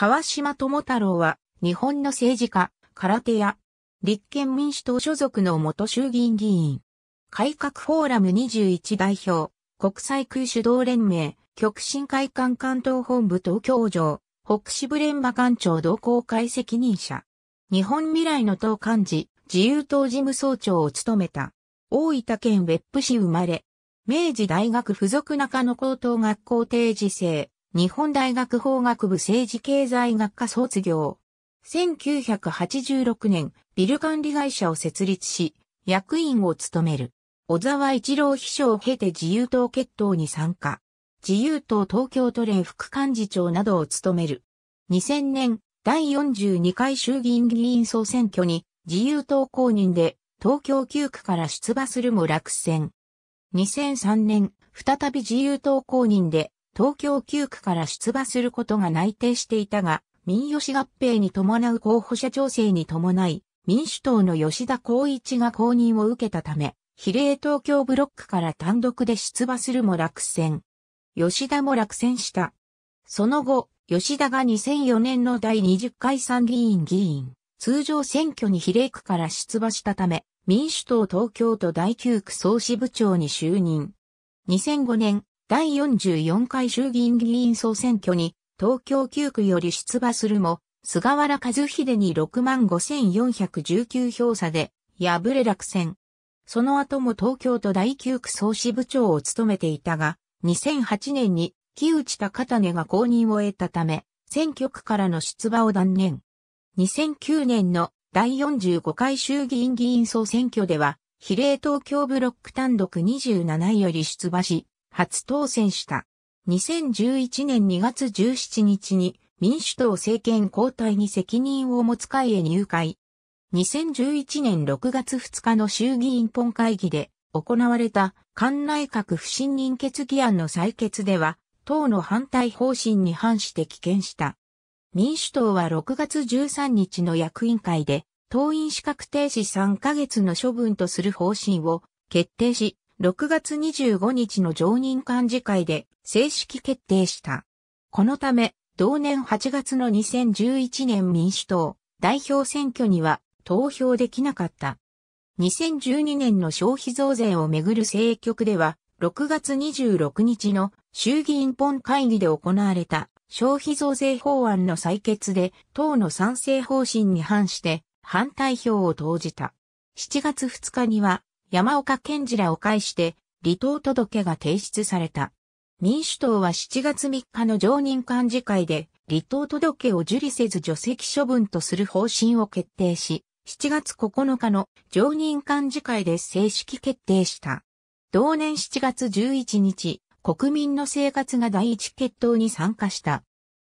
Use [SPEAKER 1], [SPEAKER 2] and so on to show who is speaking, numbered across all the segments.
[SPEAKER 1] 川島智太郎は、日本の政治家、空手屋、立憲民主党所属の元衆議院議員、改革フォーラム21代表、国際空手道連盟、極真会館関東本部東京城、北支部連馬館長同好会責任者、日本未来の党幹事、自由党事務総長を務めた、大分県別府市生まれ、明治大学附属中野高等学校定時制、日本大学法学部政治経済学科卒業。1986年、ビル管理会社を設立し、役員を務める。小沢一郎秘書を経て自由党決闘に参加。自由党東京都連副幹事長などを務める。2000年、第42回衆議院議員総選挙に自由党公認で東京9区から出馬するも落選。2003年、再び自由党公認で東京9区から出馬することが内定していたが、民吉合併に伴う候補者調整に伴い、民主党の吉田光一が公認を受けたため、比例東京ブロックから単独で出馬するも落選。吉田も落選した。その後、吉田が2004年の第20回参議院議員、通常選挙に比例区から出馬したため、民主党東京都第9区総支部長に就任。2005年、第44回衆議院議員総選挙に東京9区より出馬するも、菅原和秀に65,419票差で敗れ落選。その後も東京都第9区総支部長を務めていたが、2008年に木内高種が公認を得たため、選挙区からの出馬を断念。2009年の第45回衆議院議員総選挙では、比例東京ブロック単独27位より出馬し、初当選した。2011年2月17日に民主党政権交代に責任を持つ会へ入会。2011年6月2日の衆議院本会議で行われた官内閣不信任決議案の採決では、党の反対方針に反して棄権した。民主党は6月13日の役員会で、党員資格停止3ヶ月の処分とする方針を決定し、6月25日の常任幹事会で正式決定した。このため、同年8月の2011年民主党代表選挙には投票できなかった。2012年の消費増税をめぐる政局では、6月26日の衆議院本会議で行われた消費増税法案の採決で党の賛成方針に反して反対票を投じた。7月2日には山岡健次らを介して離党届が提出された。民主党は7月3日の常任幹事会で離党届を受理せず除籍処分とする方針を決定し、7月9日の常任幹事会で正式決定した。同年7月11日、国民の生活が第一決闘に参加した。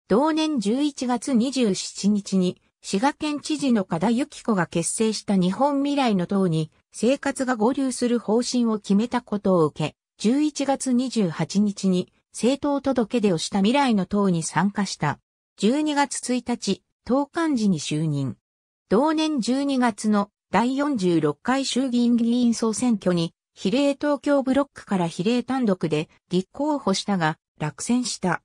[SPEAKER 1] 同年11月27日に滋賀県知事の加田幸子が結成した日本未来の党に生活が合流する方針を決めたことを受け、11月28日に政党届出をした未来の党に参加した。12月1日、党幹事に就任。同年12月の第46回衆議院議員総選挙に比例東京ブロックから比例単独で立候補したが落選した。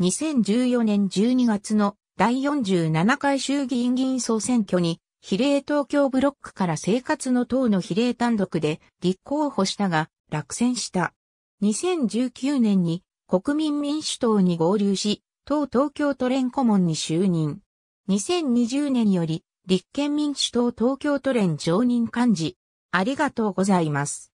[SPEAKER 1] 2014年12月の第47回衆議院議員総選挙に、比例東京ブロックから生活の党の比例単独で立候補したが、落選した。2019年に国民民主党に合流し、党東京都連顧問に就任。2020年より立憲民主党東京都連常任幹事。ありがとうございます。